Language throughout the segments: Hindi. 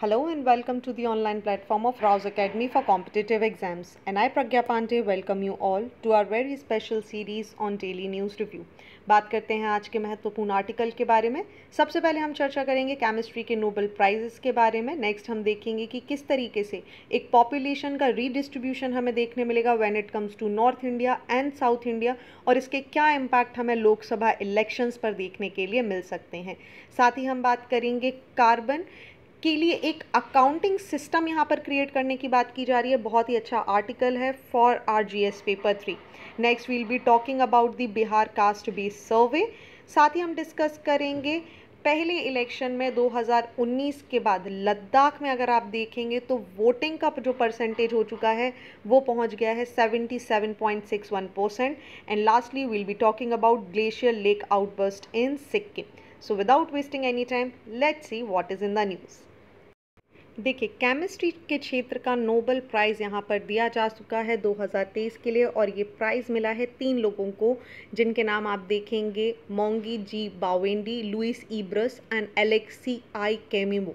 Hello and welcome to the online platform of Rauz academy for competitive exams and I Pragya Pandey welcome you all to our very special series on daily news review बात करते हैं आज के महत्वपूर्ण आर्टिकल के बारे में सबसे पहले हम चर्चा करेंगे केमिस्ट्री के नोबल प्राइजेस के बारे में नेक्स्ट हम देखेंगे कि किस तरीके से एक पॉपुलेशन का रीडिस्ट्रीब्यूशन हमें देखने मिलेगा when it comes to north India and south India और इसके क्या इम्पैक्ट हमें लोकसभा इलेक्शंस पर देखने के लिए मिल सकते हैं साथ ही हम बात करेंगे कार्बन के लिए एक अकाउंटिंग सिस्टम यहाँ पर क्रिएट करने की बात की जा रही है बहुत ही अच्छा आर्टिकल है for our G S paper three next will be talking about the Bihar caste based survey साथ ही हम डिस्कस करेंगे पहले इलेक्शन में 2019 के बाद लद्दाख में अगर आप देखेंगे तो वोटिंग का जो परसेंटेज हो चुका है वो पहुंच गया है 77.61 percent and lastly will be talking about glacier lake outburst in Sikkim so without wasting any time let's see what is in the news देखिए केमिस्ट्री के क्षेत्र का नोबल प्राइज़ यहाँ पर दिया जा चुका है 2023 के लिए और ये प्राइज़ मिला है तीन लोगों को जिनके नाम आप देखेंगे Moungi G Bawendi Louis E Brus and Alexei I Ekimov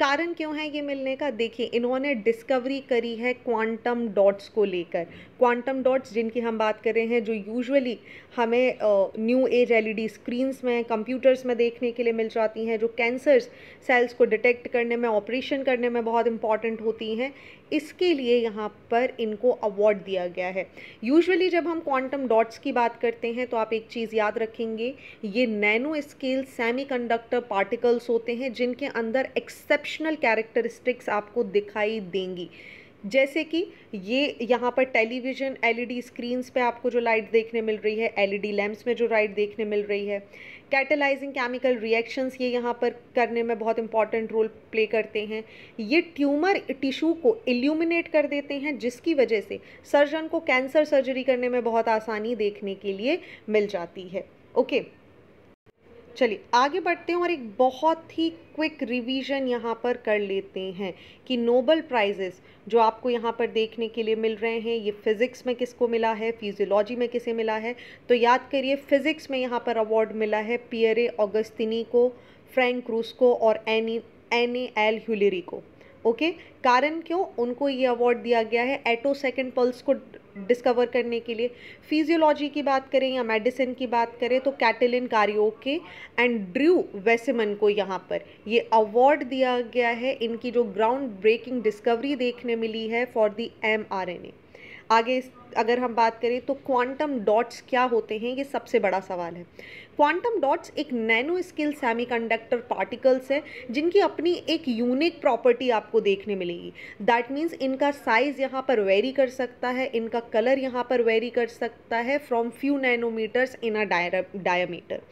कारण क्यों है ये मिलने का देखिए इन्होंने डिस्कवरी करी है क्वांटम डॉट्स को लेकर क्वांटम डॉट्स जिनकी हम बात कर रहे हैं जो यूजुअली हमें न्यू एज एलईडी स्क्रीन्स में कंप्यूटर्स में देखने के लिए मिल जाती हैं जो कैंसर्स सेल्स को डिटेक्ट करने में ऑपरेशन करने में बहुत इंपॉर्टेंट होती हैं इसके लिए यहाँ पर इनको अवार्ड दिया गया है यूजुअली जब हम क्वांटम डॉट्स की बात करते हैं तो आप एक चीज़ याद रखेंगे ये नैनो स्केल सेमीकंडक्टर पार्टिकल्स होते हैं जिनके अंदर एक्सेप्शनल कैरेक्टरिस्टिक्स आपको दिखाई देंगी जैसे कि ये यहाँ पर टेलीविज़न एलईडी स्क्रीन्स पे आपको जो लाइट देखने मिल रही है एलईडी लैम्प्स में जो लाइट देखने मिल रही है कैटलाइजिंग केमिकल रिएक्शंस ये यहाँ पर करने में बहुत इंपॉर्टेंट रोल प्ले करते हैं ये ट्यूमर टिश्यू को इल्यूमिनेट कर देते हैं जिसकी वजह से सर्जन को कैंसर सर्जरी करने में बहुत आसानी देखने के लिए मिल जाती है ओके okay. चलिए आगे बढ़ते हैं और एक बहुत ही क्विक रिवीजन यहाँ पर कर लेते हैं कि नोबल प्राइजेस जो आपको यहाँ पर देखने के लिए मिल रहे हैं ये फिज़िक्स में किसको मिला है फिजियोलॉजी में किसे मिला है तो याद करिए फिज़िक्स में यहाँ पर अवार्ड मिला है पियरे ऑगस्तिनी को फ्रैंक रूस को और एनी एनी एल ह्यूलेरी को ओके कारण क्यों उनको ये अवार्ड दिया गया है एटो सेकेंड पल्स को डिस्कवर करने के लिए फिजियोलॉजी की बात करें या मेडिसिन की बात करें तो कैटेलिन कारियोके एंड ड्रू वेसिमन को यहाँ पर ये अवार्ड दिया गया है इनकी जो ग्राउंड ब्रेकिंग डिस्कवरी देखने मिली है for the M R N A आगे इस अगर हम बात करें तो क्वांटम डॉट्स क्या होते हैं ये सबसे बड़ा सवाल है क्वांटम डॉट्स एक नैनो स्केल सेमीकंडक्टर पार्टिकल्स है जिनकी अपनी एक यूनिक प्रॉपर्टी आपको देखने मिलेगी दैट मीन्स इनका साइज़ यहाँ पर वेरी कर सकता है इनका कलर यहाँ पर वेरी कर सकता है from few nanometers in a diameter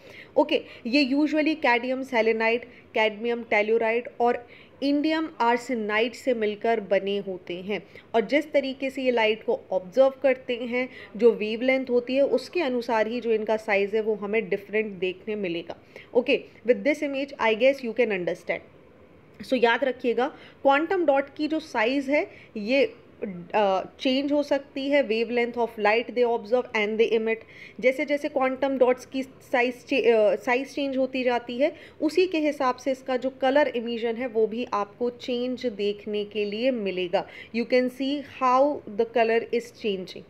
okay ये usually cadmium selenite cadmium telluride और इंडियम आर्सेनाइट से मिलकर बने होते हैं और जिस तरीके से ये लाइट को ऑब्जर्व करते हैं जो वेव लेंथ होती है उसके अनुसार ही जो इनका साइज़ है वो हमें डिफरेंट देखने मिलेगा okay with this image I guess you can understand so याद रखिएगा क्वांटम डॉट की जो साइज़ है ये चेंज हो सकती है wavelength of light they observe and they emit जैसे जैसे क्वांटम डॉट्स की साइज साइज चेंज होती जाती है उसी के हिसाब से इसका जो कलर इमिजन है वो भी आपको चेंज देखने के लिए मिलेगा you can see how the colour is changing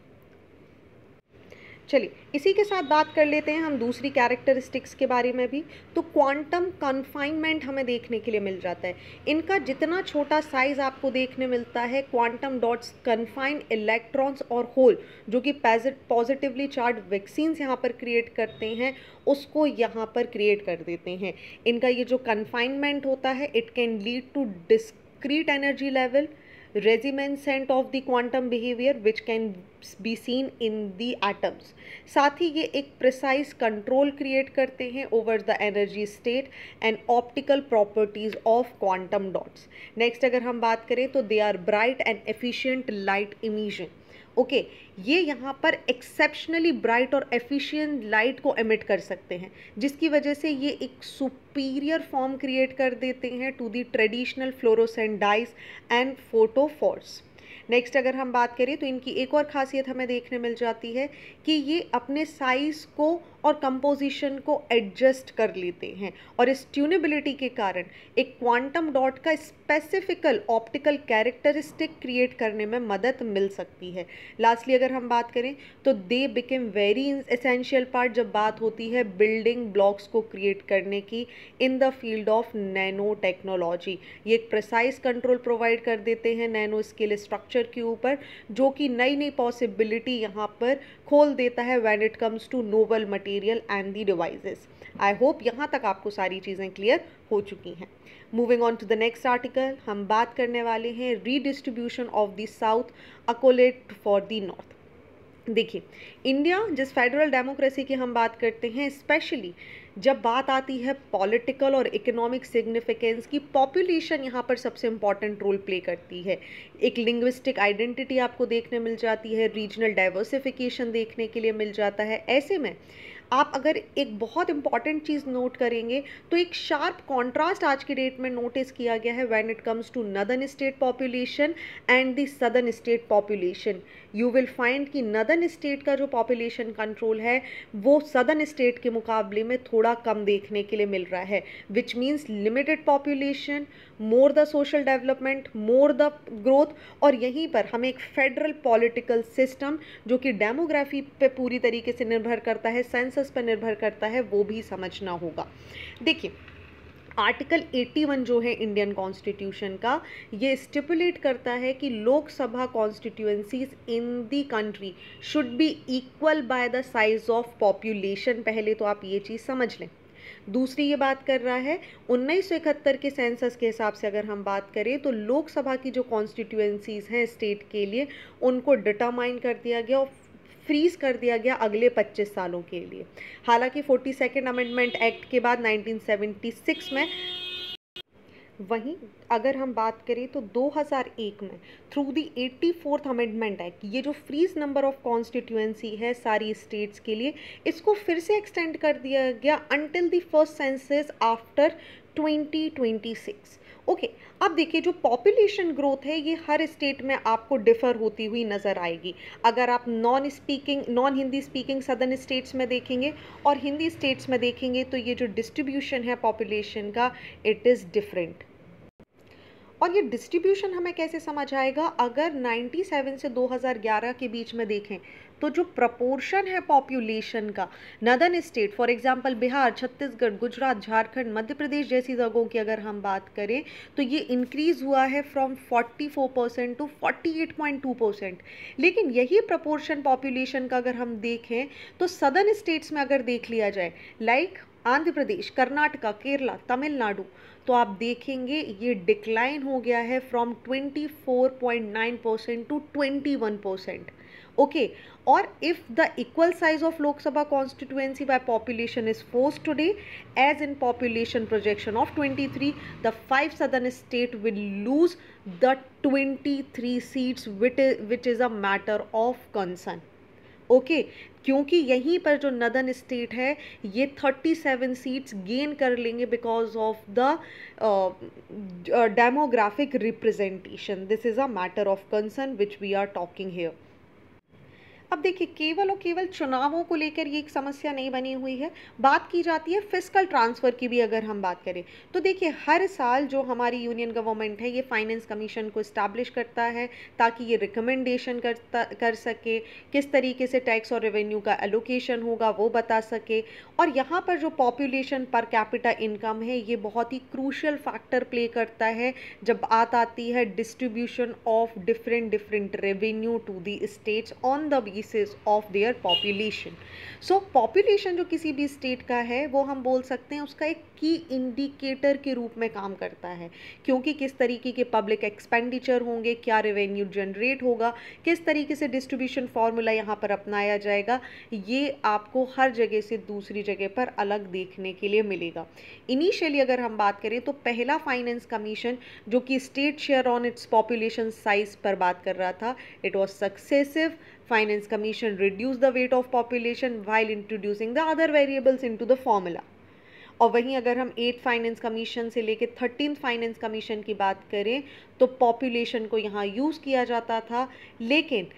चलिए इसी के साथ बात कर लेते हैं हम दूसरी कैरेक्टरिस्टिक्स के बारे में भी तो क्वांटम कन्फाइनमेंट हमें देखने के लिए मिल जाता है इनका जितना छोटा साइज आपको देखने मिलता है क्वांटम डॉट्स कन्फाइन इलेक्ट्रॉन्स और होल जो कि पॉजिटिवली चार्ज वैक्सीन्स यहाँ पर क्रिएट करते हैं उसको यहाँ पर क्रिएट कर देते हैं इनका ये जो कन्फाइनमेंट होता है it can lead to discrete energy level reminiscent of the quantum behaviour which can be seen in the atoms साथ ही ये एक प्रिसाइज कंट्रोल क्रिएट करते हैं over the energy state and optical properties of quantum dots next अगर हम बात करें तो they are bright and efficient light emission okay okay, ये यहाँ पर एक्सेप्शनली ब्राइट और एफिशिएंट लाइट को एमिट कर सकते हैं जिसकी वजह से ये एक सुपीरियर फॉर्म क्रिएट कर देते हैं to the traditional fluorescent dyes and fluorophores next अगर हम बात करें तो इनकी एक और खासियत हमें देखने मिल जाती है कि ये अपने साइज़ को और कंपोजिशन को एडजस्ट कर लेते हैं और इस ट्यूनेबिलिटी के कारण एक क्वांटम डॉट का स्पेसिफिकल ऑप्टिकल कैरेक्टरिस्टिक क्रिएट करने में मदद मिल सकती है लास्टली अगर हम बात करें तो they became very essential part जब बात होती है बिल्डिंग ब्लॉक्स को क्रिएट करने की in the field of nanotechnology ये एक प्रिसाइज कंट्रोल प्रोवाइड कर देते हैं नैनो स्केल स्ट्रक्चर के ऊपर जो कि नई नई पॉसिबिलिटी यहाँ पर खोल देता है when it comes to novel material and the devices I hope यहाँ तक आपको सारी चीज़ें क्लियर हो चुकी हैं moving on to the next article हम बात करने वाले हैं रीडिस्ट्रीब्यूशन ऑफ द साउथ अकोलेट फॉर द नॉर्थ देखिए इंडिया जिस फेडरल डेमोक्रेसी की हम बात करते हैं स्पेशली जब बात आती है पॉलिटिकल और इकोनॉमिक सिग्निफिकेंस की पॉपुलेशन यहाँ पर सबसे इम्पॉर्टेंट रोल प्ले करती है एक लिंग्विस्टिक आइडेंटिटी आपको देखने मिल जाती है रीजनल डाइवर्सिफिकेशन देखने के लिए मिल जाता है ऐसे में आप अगर एक बहुत इंपॉर्टेंट चीज़ नोट करेंगे तो एक शार्प कॉन्ट्रास्ट आज के डेट में नोटिस किया गया है when it comes to northern state population and the southern state population you will find कि नदन स्टेट का जो पॉपुलेशन कंट्रोल है वो सदन स्टेट के मुकाबले में थोड़ा कम देखने के लिए मिल रहा है which means limited population more the social development more the growth और यहीं पर हमें एक फेडरल पॉलिटिकल सिस्टम जो कि डेमोग्राफी पे पूरी तरीके से निर्भर करता है सेंसस पर निर्भर करता है वो भी समझना होगा देखिए आर्टिकल 81 जो है इंडियन कॉन्स्टिट्यूशन का ये स्टिपुलेट करता है कि Lok Sabha constituencies in the country should be equal by the size of population पहले तो आप ये चीज़ समझ लें दूसरी ये बात कर रहा है उन्नीस के सेंसस के हिसाब से अगर हम बात करें तो लोकसभा की जो कॉन्स्टिट्यूएंसीज हैं स्टेट के लिए उनको डिटरमाइन कर दिया गया और फ्रीज कर दिया गया अगले 25 सालों के लिए हालांकि फोर्टी सेकेंड अमेंडमेंट एक्ट के बाद 1976 में वहीं अगर हम बात करें तो 2001 में through the eighty fourth amendment act ये जो फ्रीज नंबर ऑफ कॉन्स्टिट्यूएंसी है सारी स्टेट्स के लिए इसको फिर से एक्सटेंड कर दिया गया until the first census after 2026 okay अब देखिए जो पॉपुलेशन ग्रोथ है ये हर स्टेट में आपको डिफर होती हुई नज़र आएगी अगर आप non speaking non Hindi speaking southern states में देखेंगे और हिंदी स्टेट्स में देखेंगे तो ये जो डिस्ट्रीब्यूशन है पॉपुलेशन का इट इज़ डिफरेंट और ये डिस्ट्रीब्यूशन हमें कैसे समझ आएगा अगर 97 से 2011 के बीच में देखें तो जो प्रपोर्शन है पॉपुलेशन का northern state for example Bihar Chhattisgarh Gujarat Jharkhand Madhya Pradesh जैसी जगहों की अगर हम बात करें तो ये इंक्रीज़ हुआ है फ्रॉम 44 परसेंट टू 48.2 परसेंट लेकिन यही प्रपोर्शन पॉपुलेशन का अगर हम देखें तो सदन स्टेट्स में अगर देख लिया जाए लाइक like आंध्र प्रदेश कर्नाटका केरला तमिलनाडु तो आप देखेंगे ये डिक्लाइन हो गया है from 24.9 percent to 21 percent okay और if the equal size of Lok Sabha constituency by population is force today as in population projection of 23 the five southern state will lose the 23 seats which is a matter of concern okay क्योंकि यहीं पर जो नदन स्टेट है ये 37 सीट्स गेन कर लेंगे because of the demographic representation this is a matter of concern which we are talking here अब देखिए केवल और केवल चुनावों को लेकर ये एक समस्या नहीं बनी हुई है बात की जाती है फिजिकल ट्रांसफ़र की भी अगर हम बात करें तो देखिए हर साल जो हमारी यूनियन गवर्नमेंट है ये फाइनेंस कमीशन को इस्टेब्लिश करता है ताकि ये रिकमेंडेशन करता कर सके किस तरीके से टैक्स और रेवेन्यू का एलोकेशन होगा वो बता सके और यहाँ पर जो पॉपुलेशन पर कैपिटा इनकम है ये बहुत ही क्रूशल फैक्टर प्ले करता है जब बात आती है distribution of different different revenue to the states on the basis of their population so population जो किसी भी स्टेट का है वो हम बोल सकते हैं उसका एक की इंडिकेटर के रूप में काम करता है क्योंकि किस तरीके के पब्लिक एक्सपेंडिचर होंगे क्या रेवेन्यू जनरेट होगा किस तरीके से डिस्ट्रीब्यूशन फार्मूला यहाँ पर अपनाया जाएगा ये आपको हर जगह से दूसरी जगह पर अलग देखने के लिए मिलेगा इनिशियली अगर हम बात करें तो पहला फाइनेंस कमीशन जो कि state share on its population size पर बात कर रहा था it was successive Finance Commission reduce the weight of population while introducing the other variables into the formula. और वहीं अगर हम एट फाइनेंस कमीशन से लेके थर्टीन फाइनेंस कमीशन की बात करें तो पॉपुलेशन को यहाँ यूज़ किया जाता था लेकिन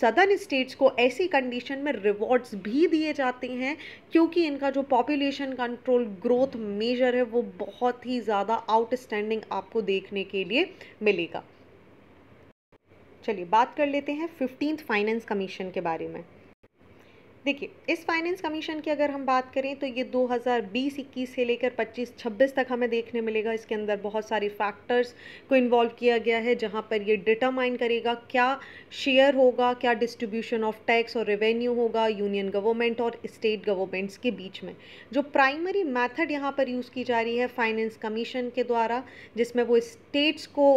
सदर्न स्टेट्स को ऐसी कंडीशन में रिवॉर्ड्स भी दिए जाते हैं क्योंकि इनका जो पॉपुलेशन कंट्रोल ग्रोथ मेजर है वो बहुत ही ज़्यादा आउटस्टैंडिंग आपको देखने के लिए मिलेगा चलिए बात कर लेते हैं फिफ्टीन फाइनेंस कमीशन के बारे में देखिए इस फाइनेंस कमीशन की अगर हम बात करें तो ये 2020 21 से लेकर 25 26 तक हमें देखने मिलेगा इसके अंदर बहुत सारे फैक्टर्स को इन्वॉल्व किया गया है जहाँ पर ये डिटरमाइन करेगा क्या शेयर होगा क्या डिस्ट्रीब्यूशन ऑफ टैक्स और रेवेन्यू होगा यूनियन गवर्नमेंट और स्टेट गवर्नमेंट्स के बीच में जो प्राइमरी मैथड यहाँ पर यूज़ की जा रही है फाइनेंस कमीशन के द्वारा जिसमें वो स्टेट्स को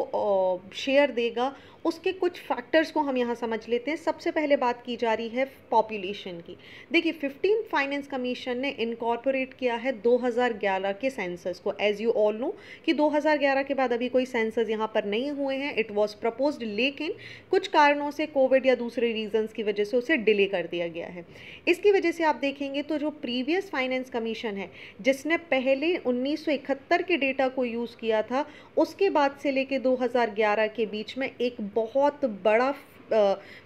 शेयर देगा उसके कुछ फैक्टर्स को हम यहाँ समझ लेते हैं सबसे पहले बात की जा रही है पॉपुलेशन की देखिए फिफ्टीन फाइनेंस कमीशन ने इनकॉर्पोरेट किया है 2011 के सेंसस को एज यू ऑल नो कि 2011 के बाद अभी कोई सेंसस यहाँ पर नहीं हुए हैं इट वॉज प्रपोज लेकिन कुछ कारणों से कोविड या दूसरे रीजन्स की वजह से उसे डिले कर दिया गया है इसकी वजह से आप देखेंगे तो जो प्रीवियस फाइनेंस कमीशन है जिसने पहले उन्नीस के डेटा को यूज़ किया था उसके बाद से लेके 2011 के बीच में एक बहुत बड़ा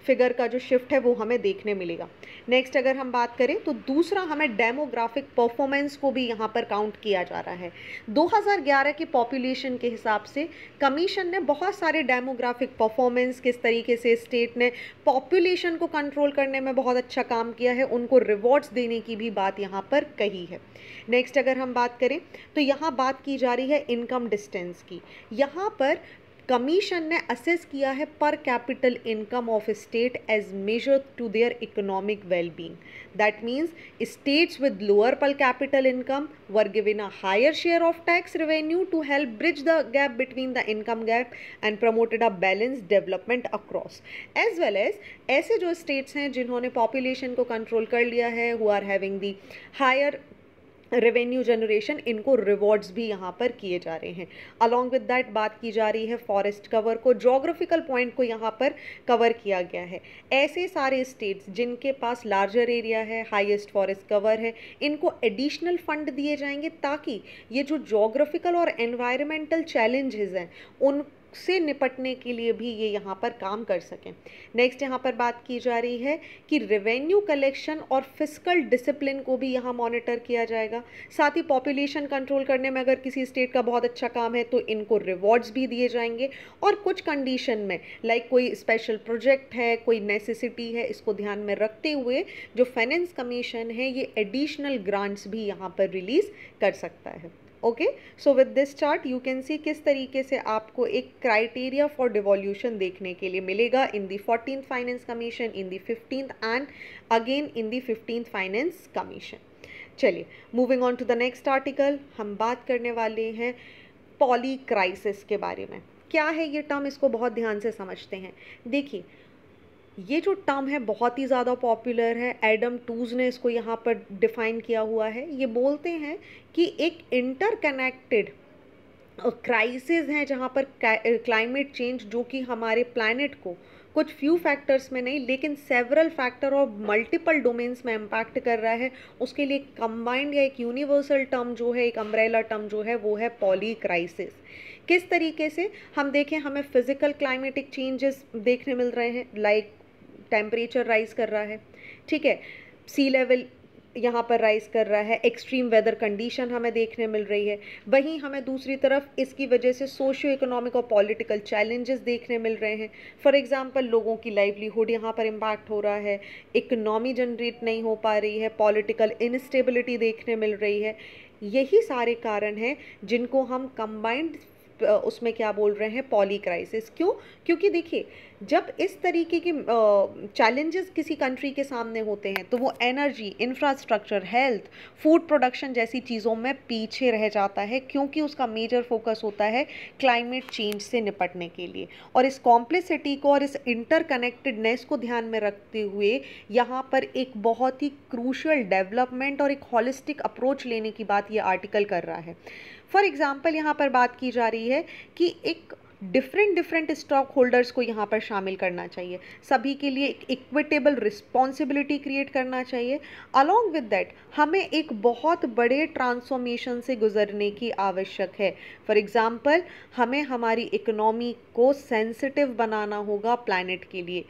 फिगर का जो शिफ्ट है वो हमें देखने मिलेगा नेक्स्ट अगर हम बात करें तो दूसरा हमें डेमोग्राफिक परफॉर्मेंस को भी यहाँ पर काउंट किया जा रहा है 2011 की पॉपुलेशन के हिसाब से कमीशन ने बहुत सारे डेमोग्राफिक परफॉर्मेंस किस तरीके से स्टेट ने पॉपुलेशन को कंट्रोल करने में बहुत अच्छा काम किया है उनको रिवॉर्ड्स देने की भी बात यहाँ पर कही है नेक्स्ट अगर हम बात करें तो यहाँ बात की जा रही है इनकम डिस्टेंस की यहाँ पर कमीशन ने असेस किया है per capital income of state as measure to their economic wellbeing that means states with lower per capital income were given a higher share of tax revenue to help bridge the gap between the income gap and promoted a balance development across as well as ऐसे जो स्टेट्स हैं जिन्होंने पॉपुलेशन को कंट्रोल कर लिया है who are having the higher revenue generation इनको रिवॉर्ड्स भी यहाँ पर किए जा रहे हैं अलॉन्ग विद दैट बात की जा रही है फॉरेस्ट कवर को जोग्राफिकल पॉइंट को यहाँ पर कवर किया गया है ऐसे सारे स्टेट्स जिनके पास लार्जर एरिया है हाइस्ट फॉरेस्ट कवर है इनको एडिशनल फंड दिए जाएंगे ताकि ये जो जोग्राफिकल और एनवायरमेंटल चैलेंजेस हैं उन से निपटने के लिए भी ये यहाँ पर काम कर सकें नेक्स्ट यहाँ पर बात की जा रही है कि रेवेन्यू कलेक्शन और फिजिकल डिसिप्लिन को भी यहाँ मॉनिटर किया जाएगा साथ ही पॉपुलेशन कंट्रोल करने में अगर किसी स्टेट का बहुत अच्छा काम है तो इनको रिवॉर्ड्स भी दिए जाएंगे और कुछ कंडीशन में लाइक like कोई स्पेशल प्रोजेक्ट है कोई नेसेसिटी है इसको ध्यान में रखते हुए जो फाइनेंस कमीशन है ये एडिशनल ग्रांट्स भी यहाँ पर रिलीज़ कर सकता है okay so with this chart you can see किस तरीके से आपको एक क्राइटेरिया फॉर डिवॉल्यूशन देखने के लिए मिलेगा in the fourteen finance commission in the fifteenth and again in the fifteenth finance commission चलिए moving on to the next article हम बात करने वाले हैं पॉली क्राइसिस के बारे में क्या है ये टर्म इसको बहुत ध्यान से समझते हैं देखिए ये जो टर्म है बहुत ही ज़्यादा पॉपुलर है एडम टूज ने इसको यहाँ पर डिफाइन किया हुआ है ये बोलते हैं कि एक इंटरकनेक्टेड क्राइसिस हैं जहाँ पर क्लाइमेट चेंज जो कि हमारे प्लानट को कुछ फ्यू फैक्टर्स में नहीं लेकिन सेवरल फैक्टर और मल्टीपल डोमेन्स में इम्पैक्ट कर रहा है उसके लिए कंबाइंड या एक यूनिवर्सल टर्म जो है एक अम्ब्रेला टर्म जो है वो है पॉली क्राइसिस किस तरीके से हम देखें हमें फिजिकल क्लाइमेटिक चेंजेस देखने मिल रहे हैं लाइक like टेम्परेचर राइज़ कर रहा है ठीक है सी लेवल यहाँ पर राइज़ कर रहा है एक्सट्रीम वेदर कंडीशन हमें देखने मिल रही है वहीं हमें दूसरी तरफ इसकी वजह से सोशियो इकोनॉमिक और पॉलिटिकल चैलेंजेस देखने मिल रहे हैं फॉर एग्जांपल लोगों की लाइवलीहुड यहाँ पर इम्पैक्ट हो रहा है इकनॉमी जनरेट नहीं हो पा रही है पॉलिटिकल इनस्टेबिलिटी देखने मिल रही है यही सारे कारण हैं जिनको हम कंबाइंड उसमें क्या बोल रहे हैं पॉली क्राइसिस क्यों क्योंकि देखिए जब इस तरीके के चैलेंजेस किसी कंट्री के सामने होते हैं तो वो energy infrastructure health food production जैसी चीज़ों में पीछे रह जाता है क्योंकि उसका मेजर फोकस होता है क्लाइमेट चेंज से निपटने के लिए और इस कॉम्प्लेसिटी को और इस इंटरकनेक्टेडनेस को ध्यान में रखते हुए यहाँ पर एक बहुत ही क्रूशल डेवलपमेंट और एक हॉलिस्टिक अप्रोच लेने की बात ये आर्टिकल कर रहा है फॉर एग्ज़ाम्पल यहाँ पर बात की जा रही है कि एक डिफरेंट डिफरेंट स्टॉक होल्डर्स को यहाँ पर शामिल करना चाहिए सभी के लिए एक इक्विटेबल रिस्पॉन्सिबिलिटी क्रिएट करना चाहिए अलॉन्ग विद डैट हमें एक बहुत बड़े ट्रांसफॉर्मेशन से गुजरने की आवश्यक है फॉर एग्ज़ाम्पल हमें हमारी इकोनॉमी को सेंसिटिव बनाना होगा प्लानट के लिए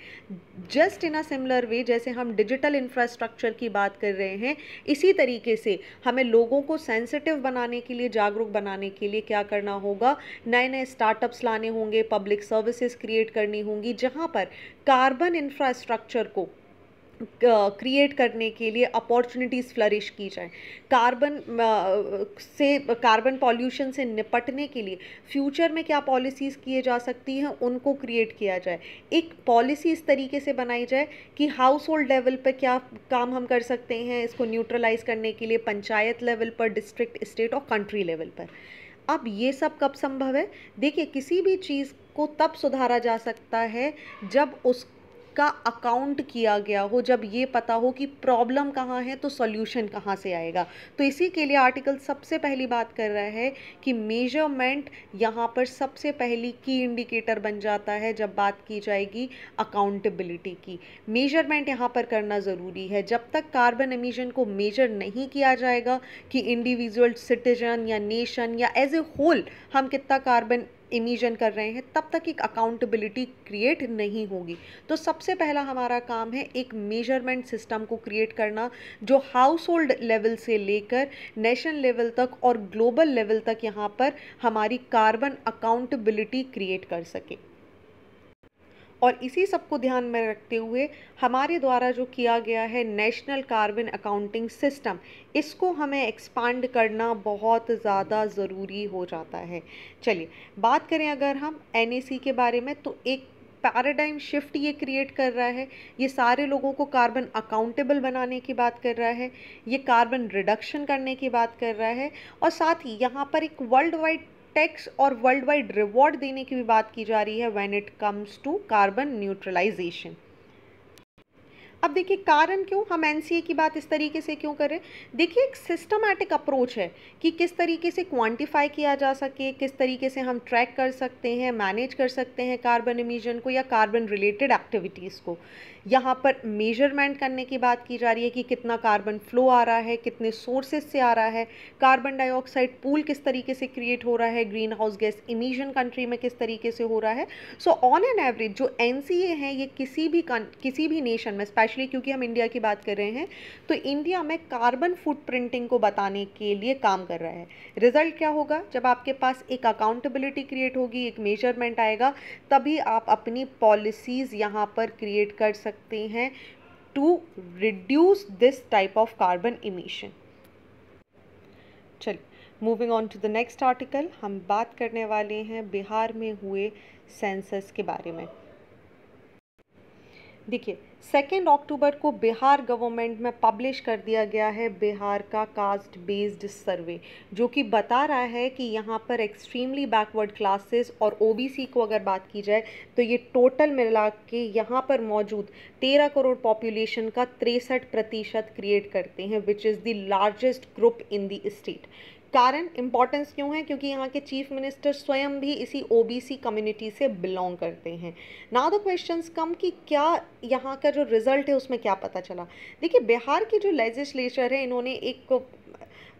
just in a similar way जैसे हम डिजिटल इंफ्रास्ट्रक्चर की बात कर रहे हैं इसी तरीके से हमें लोगों को सेंसिटिव बनाने के लिए जागरूक बनाने के लिए क्या करना होगा नए नए स्टार्टअप्स लाने बनाने होंगे पब्लिक सर्विसेज क्रिएट करनी होंगी जहाँ पर कार्बन इंफ्रास्ट्रक्चर को क्रिएट करने के लिए अपॉर्चुनिटीज़ फ्लरिश की जाए कार्बन से कार्बन पॉल्यूशन से निपटने के लिए फ्यूचर में क्या पॉलिसीज़ किए जा सकती हैं उनको क्रिएट किया जाए एक पॉलिसी इस तरीके से बनाई जाए कि हाउस होल्ड लेवल पर क्या काम हम कर सकते हैं इसको न्यूट्रलाइज करने के लिए पंचायत लेवल पर डिस्ट्रिक्ट स्टेट और कंट्री लेवल पर अब ये सब कब संभव है देखिए किसी भी चीज़ को तब सुधारा जा सकता है जब उस का अकाउंट किया गया हो जब ये पता हो कि प्रॉब्लम कहाँ है तो सॉल्यूशन कहाँ से आएगा तो इसी के लिए आर्टिकल सबसे पहली बात कर रहा है कि मेजरमेंट यहाँ पर सबसे पहली की इंडिकेटर बन जाता है जब बात की जाएगी अकाउंटेबिलिटी की मेजरमेंट यहाँ पर करना ज़रूरी है जब तक कार्बन एमिशन को मेजर नहीं किया जाएगा कि इंडिविजुअल सिटीजन या नेशन या एज ए होल हम कितना कार्बन इमीजन कर रहे हैं तब तक एक अकाउंटेबिलिटी क्रिएट नहीं होगी तो सबसे पहला हमारा काम है एक मेजरमेंट सिस्टम को क्रिएट करना जो हाउस होल्ड लेवल से लेकर नेशनल लेवल तक और ग्लोबल लेवल तक यहाँ पर हमारी कार्बन अकाउंटेबिलिटी क्रिएट कर सके और इसी सब को ध्यान में रखते हुए हमारे द्वारा जो किया गया है नेशनल कार्बन अकाउंटिंग सिस्टम इसको हमें एक्सपांड करना बहुत ज़्यादा ज़रूरी हो जाता है चलिए बात करें अगर हम एन के बारे में तो एक पैराडाइम शिफ्ट ये क्रिएट कर रहा है ये सारे लोगों को कार्बन अकाउंटेबल बनाने की बात कर रहा है ये कार्बन रिडक्शन करने की बात कर रहा है और साथ ही यहाँ पर एक वर्ल्ड वाइड टैक्स और वर्ल्ड वाइड रिवॉर्ड देने की भी बात की जा रही है when it comes to carbon neutralization अब देखिए कारण क्यों हम एन की बात इस तरीके से क्यों करें देखिए एक सिस्टमैटिक अप्रोच है कि किस तरीके से क्वांटिफाई किया जा सके किस तरीके से हम ट्रैक कर सकते हैं मैनेज कर सकते हैं कार्बन इमीजन को या कार्बन रिलेटेड एक्टिविटीज़ को यहाँ पर मेजरमेंट करने की बात की जा रही है कि कितना कार्बन फ्लो आ रहा है कितने सोर्सेज से आ रहा है कार्बन डाइऑक्साइड पूल किस तरीके से क्रिएट हो रहा है green house gas emission country में किस तरीके से हो रहा है सो ऑन एन एवरेज जो एन सी ए है ये किसी भी किसी भी नेशन में स्पेशली क्योंकि हम इंडिया की बात कर रहे हैं तो इंडिया में कार्बन फुट प्रिंटिंग को बताने के लिए काम कर रहा है रिजल्ट क्या होगा जब आपके पास एक अकाउंटेबिलिटी क्रिएट होगी एक मेजरमेंट आएगा तभी आप अपनी पॉलिसीज़ यहाँ पर क्रिएट कर सकते सकते हैं to reduce this type of carbon emission चलिए moving on to the next article हम बात करने वाले हैं बिहार में हुए सेंसस के बारे में देखिए सेकेंड अक्टूबर को बिहार गवर्नमेंट में पब्लिश कर दिया गया है बिहार का कास्ट बेस्ड सर्वे जो कि बता रहा है कि यहाँ पर एक्सट्रीमली बैकवर्ड क्लासेस और ओबीसी को अगर बात की जाए तो ये टोटल मिला के यहाँ पर मौजूद तेरह करोड़ पॉपुलेशन का तिरसठ प्रतिशत क्रिएट करते हैं which is the largest group in the state कारण इम्पॉर्टेंस क्यों है क्योंकि यहाँ के चीफ मिनिस्टर स्वयं भी इसी ओबीसी कम्युनिटी से बिलोंग करते हैं ना द क्वेश्चन कम कि क्या यहाँ का जो रिज़ल्ट है उसमें क्या पता चला देखिए बिहार की जो लेजिस्लेचर है इन्होंने एक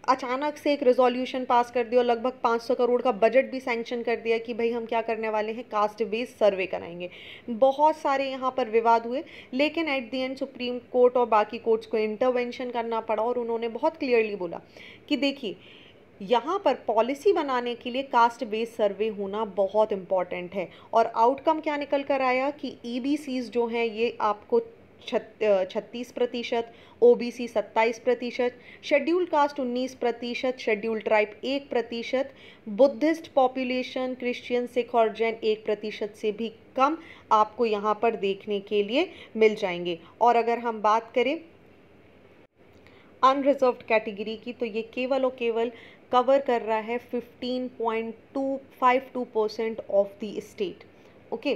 अचानक से एक रेजोल्यूशन पास कर दिया और लगभग 500 करोड़ का बजट भी सैंक्शन कर दिया कि भाई हम क्या करने वाले हैं कास्ट बेस सर्वे कराएंगे बहुत सारे यहाँ पर विवाद हुए लेकिन at the end supreme court और बाकी कोर्ट्स को इंटरवेंशन करना पड़ा और उन्होंने बहुत क्लियरली बोला कि देखिए यहाँ पर पॉलिसी बनाने के लिए कास्ट बेस्ड सर्वे होना बहुत इम्पॉर्टेंट है और आउटकम क्या निकल कर आया कि ई e जो हैं ये आपको छत्तीस प्रतिशत ओ बी सी सत्ताईस प्रतिशत शेड्यूल कास्ट उन्नीस प्रतिशत शेड्यूल ट्राइब एक प्रतिशत बुद्धिस्ट पॉपुलेशन क्रिश्चियन सिख और जैन एक प्रतिशत से भी कम आपको यहाँ पर देखने के लिए मिल जाएंगे और अगर हम बात करें अनरिजर्व कैटेगरी की तो ये केवल और केवल कवर कर रहा है 15.252 percent of the state okay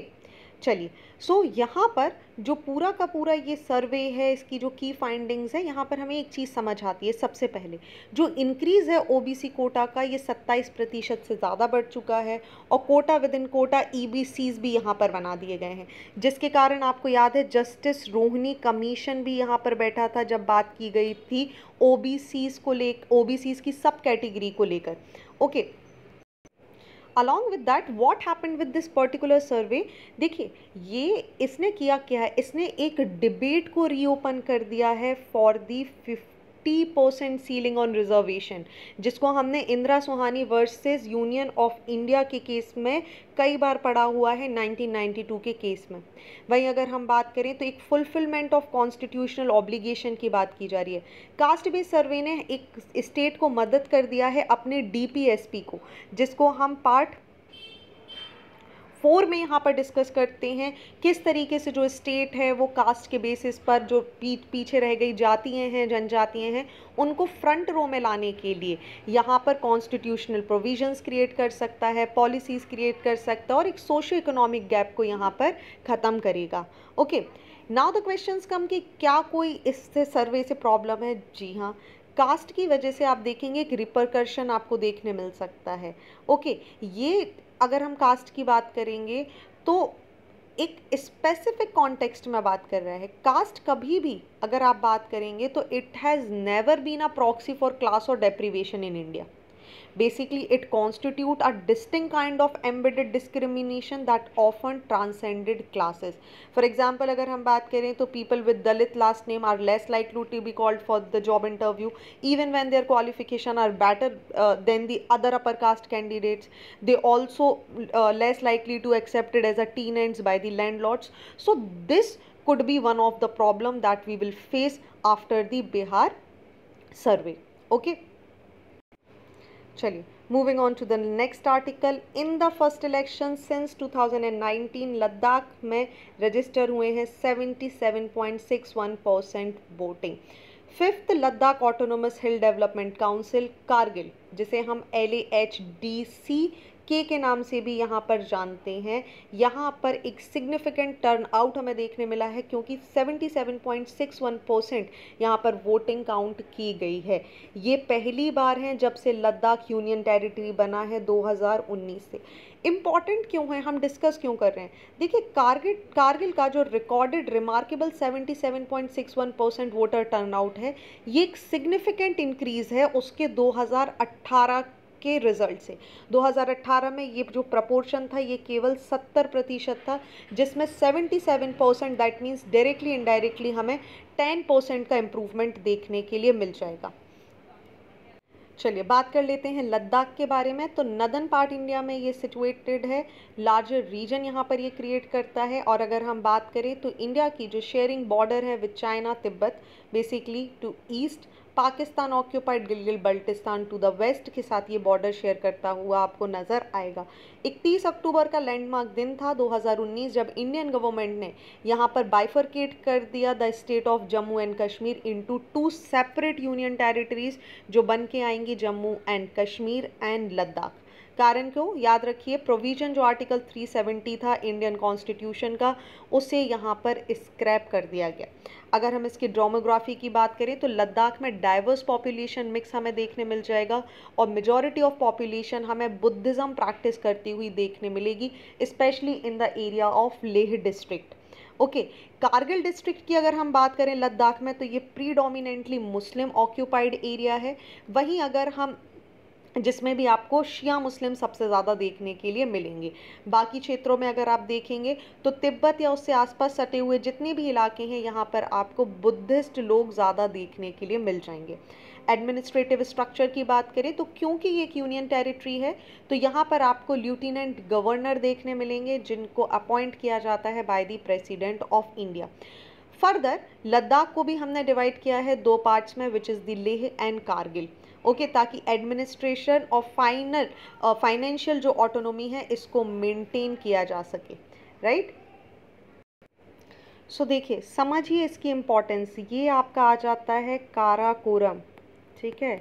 चलिए सो so, यहाँ पर जो पूरा का पूरा ये सर्वे है इसकी जो की फाइंडिंग्स है यहाँ पर हमें एक चीज़ समझ आती है सबसे पहले जो इंक्रीज़ है ओबीसी कोटा का ये 27 प्रतिशत से ज़्यादा बढ़ चुका है और कोटा विद इन कोटा ई भी यहाँ पर बना दिए गए हैं जिसके कारण आपको याद है जस्टिस रोहिणी कमीशन भी यहाँ पर बैठा था जब बात की गई थी ओ को ले ओ की सब कैटेगरी को लेकर okay okay, along with that what happen with this particular survey देखिए ये इसने किया क्या है इसने एक डिबेट को रीओपन कर दिया है for the fif fifty percent ceiling on reservation जिसको हमने Indira Sawhney versus union of India के केस में कई बार पढ़ा हुआ है 1992 के केस में वहीं अगर हम बात करें तो एक फुलफिलमेंट ऑफ कॉन्स्टिट्यूशनल ऑब्लिगेशन की बात की जा रही है कास्ट बेस सर्वे ने एक स्टेट को मदद कर दिया है अपने डी को जिसको हम पार्ट फोर में यहाँ पर डिस्कस करते हैं किस तरीके से जो स्टेट है वो कास्ट के बेसिस पर जो पीछे रह गई जातियाँ हैं जनजातियाँ हैं उनको फ्रंट रो में लाने के लिए यहाँ पर कॉन्स्टिट्यूशनल प्रोविजंस क्रिएट कर सकता है पॉलिसीज़ क्रिएट कर सकता है और एक सोशो इकोनॉमिक गैप को यहाँ पर ख़त्म करेगा okay now the question come कि क्या कोई इससे सर्वे से प्रॉब्लम है जी हाँ कास्ट की वजह से आप देखेंगे एक रिपरकर्शन आपको देखने मिल सकता है ओके ये अगर हम कास्ट की बात करेंगे तो एक स्पेसिफिक कॉन्टेक्स्ट में बात कर रहा है कास्ट कभी भी अगर आप बात करेंगे तो it has never been a proxy for class और deprivation in India Basically, it constitute a distinct kind of embedded discrimination that often transcended classes. For example, अगर हम बात करें तो people with Dalit last name are less likely to be called for the job interview, even when their qualification are better uh, than the other upper caste candidates. They also uh, less likely to accepted as a tenants by the landlords. So this could be one of the problem that we will face after the Bihar survey. Okay. चलिए moving on to the next article in the first election since 2019 Ladakh में रजिस्टर हुए हैं 77.61 percent voting fifth Ladakh autonomous hill development council Kargil जिसे हम एल एच डी सी के के नाम से भी यहाँ पर जानते हैं यहाँ पर एक सिग्निफिकेंट टर्न आउट हमें देखने मिला है क्योंकि 77.61 परसेंट यहाँ पर वोटिंग काउंट की गई है ये पहली बार है जब से लद्दाख यूनियन टेरिटरी बना है 2019 से इम्पॉर्टेंट क्यों है हम डिस्कस क्यों कर रहे हैं देखिए कारगिल कारगिल का जो recorded remarkable 77.61 percent voter turnout है ये एक सिग्निफिकेंट इंक्रीज़ है उसके 2018 के रिज़ल्ट से 2018 में ये जो प्रपोर्शन था ये केवल 70 प्रतिशत था जिसमें 77 percent that means directly indirectly हमें 10 परसेंट का इम्प्रूवमेंट देखने के लिए मिल जाएगा चलिए बात कर लेते हैं लद्दाख के बारे में तो नदन पार्ट इंडिया में ये सिचुएटेड है लार्जर रीजन यहाँ पर ये क्रिएट करता है और अगर हम बात करें तो इंडिया की जो शेयरिंग बॉर्डर है with China Tibet basically to east Pakistan occupied गिलगिल बल्टिस्तान टू द वेस्ट के साथ ये बॉर्डर शेयर करता हुआ आपको नज़र आएगा 31 अक्टूबर का लैंडमार्क दिन था 2019 जब इंडियन गवर्नमेंट ने यहाँ पर बाइफरकेट कर दिया the state of Jammu and Kashmir into two separate union territories जो बन के आएंगी जम्मू एंड कश्मीर एंड लद्दाख कारण क्यों याद रखिए प्रोविजन जो आर्टिकल 370 था इंडियन कॉन्स्टिट्यूशन का उसे यहाँ पर स्क्रैप कर दिया गया अगर हम इसकी ड्रोमोग्राफी की बात करें तो लद्दाख में डाइवर्स पॉपुलेशन मिक्स हमें देखने मिल जाएगा और मेजॉरिटी ऑफ पॉपुलेशन हमें बुद्धिज़्म प्रैक्टिस करती हुई देखने मिलेगी specially in the area of Leh district okay Kargil district की अगर हम बात करें लद्दाख में तो ये प्रीडोमिनेंटली मुस्लिम ऑक्यूपाइड एरिया है वहीं अगर हम जिसमें भी आपको शिया मुस्लिम सबसे ज़्यादा देखने के लिए मिलेंगे बाकी क्षेत्रों में अगर आप देखेंगे तो तिब्बत या उससे आसपास सटे हुए जितने भी इलाके हैं यहाँ पर आपको बुद्धिस्ट लोग ज़्यादा देखने के लिए मिल जाएंगे एडमिनिस्ट्रेटिव स्ट्रक्चर की बात करें तो क्योंकि ये एक यूनियन टेरिटरी है तो यहाँ पर आपको ल्यूटिनेंट गवर्नर देखने मिलेंगे जिनको अपॉइंट किया जाता है by the president of India further Ladakh को भी हमने डिवाइड किया है दो पार्ट्स में which is the Leh and Kargil okay ताकि एडमिनिस्ट्रेशन और फाइनल फाइनेंशियल जो ऑटोनोमी है इसको मेंटेन किया जा सके राइट सो देखिए समझिए इसकी इम्पोर्टेंस ये आपका आ जाता है काराकोरम ठीक है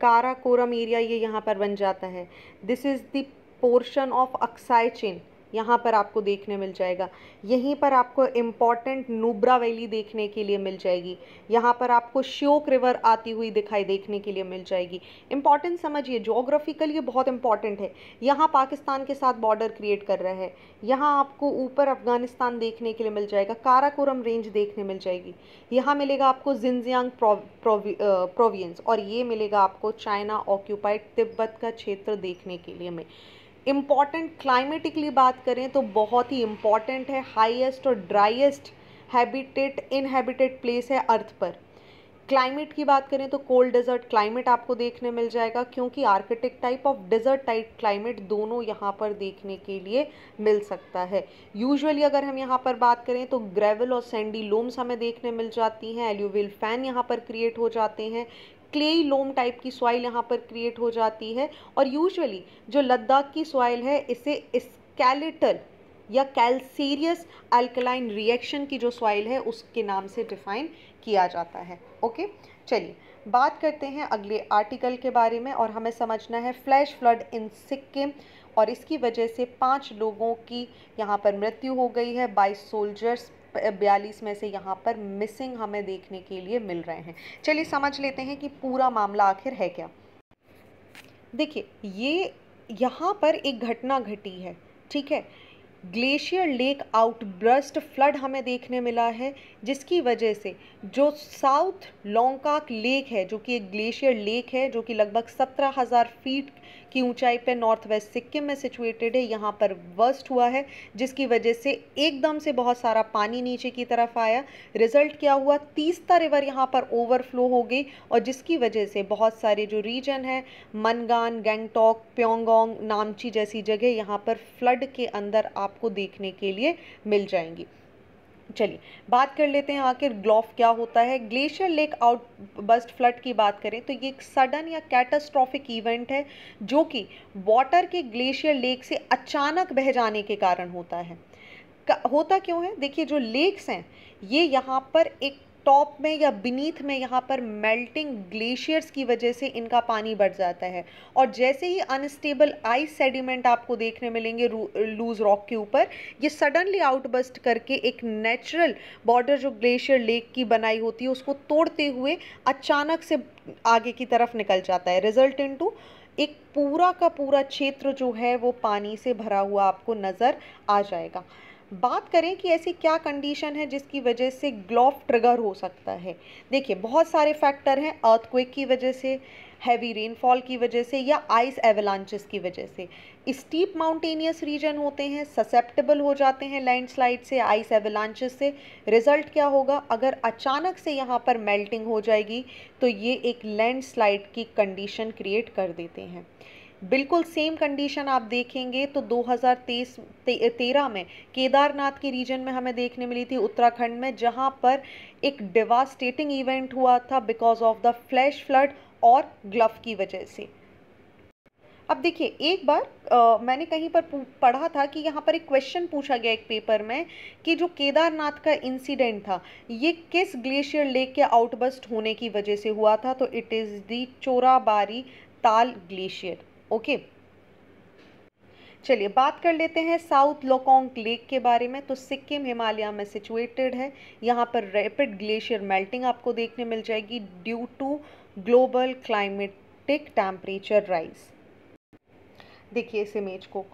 काराकोरम एरिया ये यहाँ पर बन जाता है this is the portion of Aksai Chin यहाँ पर आपको देखने मिल जाएगा यहीं पर आपको इम्पॉर्टेंट नूबरा वैली देखने के लिए मिल जाएगी यहाँ पर आपको श्योक रिवर आती हुई दिखाई देखने के लिए मिल जाएगी इंपॉर्टेंट समझिए जोग्राफिकल ये बहुत इंपॉर्टेंट है यहाँ पाकिस्तान के साथ बॉर्डर क्रिएट कर रहा है यहाँ आपको ऊपर अफगानिस्तान देखने के लिए मिल जाएगा काराकोरम रेंज देखने मिल जाएगी यहाँ मिलेगा आपको जिनजियांग प्रोविंस और ये मिलेगा आपको चाइना ऑक्यूपाइड तिब्बत का क्षेत्र देखने के लिए में इम्पॉर्टेंट क्लाइमेटिकली बात करें तो बहुत ही इम्पॉर्टेंट है हाईएस्ट और ड्राइएस्ट हैबिटेट इनहेबिटेड प्लेस है अर्थ पर क्लाइमेट की बात करें तो कोल्ड डेजर्ट क्लाइमेट आपको देखने मिल जाएगा क्योंकि arctic type of desert type climate दोनों यहाँ पर देखने के लिए मिल सकता है यूजुअली अगर हम यहाँ पर बात करें तो ग्रेवल और सैंडी लोम्स हमें देखने मिल जाती हैं एल्यूविल फैन यहाँ पर क्रिएट हो जाते हैं क्ले लोम टाइप की सॉइल यहाँ पर क्रिएट हो जाती है और यूजुअली जो लद्दाख की सॉइल है इसे स्केलेटल या कैल्सीरियस अल्कलाइन रिएक्शन की जो सॉइल है उसके नाम से डिफाइन किया जाता है ओके चलिए बात करते हैं अगले आर्टिकल के बारे में और हमें समझना है फ्लैश फ्लड इन सिक्किम और इसकी वजह से पाँच लोगों की यहाँ पर मृत्यु हो गई है बाईस सोल्जर्स बयालीस में से यहाँ पर मिसिंग हमें देखने के लिए मिल रहे हैं चलिए समझ लेते हैं कि पूरा मामला आखिर है क्या देखिए ये यहाँ पर एक घटना घटी है ठीक है ग्लेशियर लेक आउटब्रस्ट फ्लड हमें देखने मिला है जिसकी वजह से जो साउथ लोंगकाक लेक है जो कि एक ग्लेशियर लेक है जो कि लगभग सत्रह हज़ार फीट की ऊंचाई पर नॉर्थ वेस्ट सिक्किम में सिचुएटेड है यहाँ पर वर्स्ट हुआ है जिसकी वजह से एकदम से बहुत सारा पानी नीचे की तरफ आया रिजल्ट क्या हुआ तीसता रिवर यहाँ पर ओवरफ्लो हो गई और जिसकी वजह से बहुत सारे जो रीजन है मनगान गैंगटोक प्योंगोंग नामची जैसी जगह यहाँ पर फ्लड के अंदर आपको देखने के लिए मिल जाएंगी चलिए बात कर लेते हैं आखिर ग्लॉफ क्या होता है glacier lake outburst flood की बात करें तो ये एक सडन या कैटास्ट्रॉफिक इवेंट है जो कि वाटर के ग्लेशियर लेक से अचानक बह जाने के कारण होता है होता क्यों है देखिए जो लेक्स हैं ये यहाँ पर एक टॉप में या बीनीथ में यहाँ पर मेल्टिंग ग्लेशियर्स की वजह से इनका पानी बढ़ जाता है और जैसे ही अनस्टेबल आइस सेडिमेंट आपको देखने मिलेंगे लूज रॉक के ऊपर ये सडनली आउटबस्ट करके एक नेचुरल बॉर्डर जो ग्लेशियर लेक की बनाई होती है उसको तोड़ते हुए अचानक से आगे की तरफ निकल जाता है रिजल्ट इन टू एक पूरा का पूरा क्षेत्र जो है वो पानी से भरा हुआ आपको नज़र आ जाएगा बात करें कि ऐसी क्या कंडीशन है जिसकी वजह से ग्लॉफ ट्रिगर हो सकता है देखिए बहुत सारे फैक्टर हैं अर्थक्वेक की वजह से हैवी रेनफॉल की वजह से या आइस एवलांचेस की वजह से स्टीप माउंटेनियस रीजन होते हैं ससेप्टेबल हो जाते हैं लैंडस्लाइड से आइस एवलांचेस से रिजल्ट क्या होगा अगर अचानक से यहाँ पर मेल्टिंग हो जाएगी तो ये एक लैंडस्लाइड की कंडीशन क्रिएट कर देते हैं बिल्कुल सेम कंडीशन आप देखेंगे तो 2023 तेरह में केदारनाथ के रीजन में हमें देखने मिली थी उत्तराखंड में जहां पर एक डिवास्टेटिंग इवेंट हुआ था because of the flash flood और ग्लव की वजह से अब देखिए एक बार आ, मैंने कहीं पर पढ़ा था कि यहाँ पर एक क्वेश्चन पूछा गया एक पेपर में कि जो केदारनाथ का इंसिडेंट था ये किस ग्लेशियर लेक के आउटबस्ट होने की वजह से हुआ था तो इट इज़ दी चोराबारी ताल ग्लेशियर ओके चलिए बात कर लेते हैं साउथ लोकोंग लेक के बारे में तो सिक्किम हिमालय में सिचुएटेड है यहाँ पर रैपिड ग्लेशियर मेल्टिंग आपको देखने मिल जाएगी due to global climatic temperature rise देखिए इस इमेज को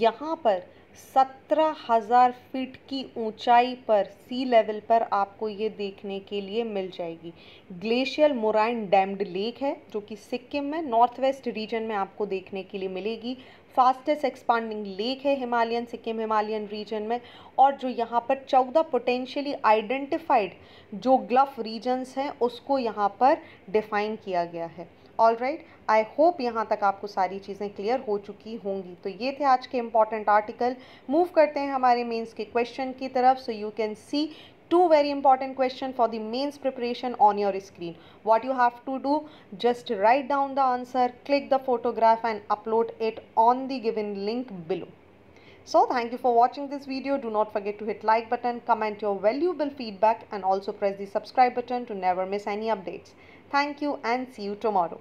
यहाँ पर सत्रह हज़ार फीट की ऊंचाई पर सी लेवल पर आपको ये देखने के लिए मिल जाएगी ग्लेशियल मोराइन डैम्ड लेक है जो कि सिक्किम में नॉर्थ वेस्ट रीजन में आपको देखने के लिए मिलेगी फास्टेस्ट एक्सपांडिंग लेक है हिमालयन सिक्किम हिमालयन रीजन में और जो यहाँ पर चौदह पोटेंशियली आइडेंटिफाइड जो ग्लफ रीजन्स हैं उसको यहाँ पर डिफाइन किया गया है ऑल राइट आई होप यहाँ तक आपको सारी चीज़ें क्लियर हो चुकी होंगी तो ये थे आज के इंपॉर्टेंट आर्टिकल मूव करते हैं हमारे मेंस के क्वेश्चन की तरफ so you can see two very important question for the mains preparation on your screen what you have to do just write down the answer click the photograph and upload it on the given link below So thank you for watching this video. Do not forget to hit like button, comment your valuable feedback and also press the subscribe button to never miss any updates. Thank you and see you tomorrow.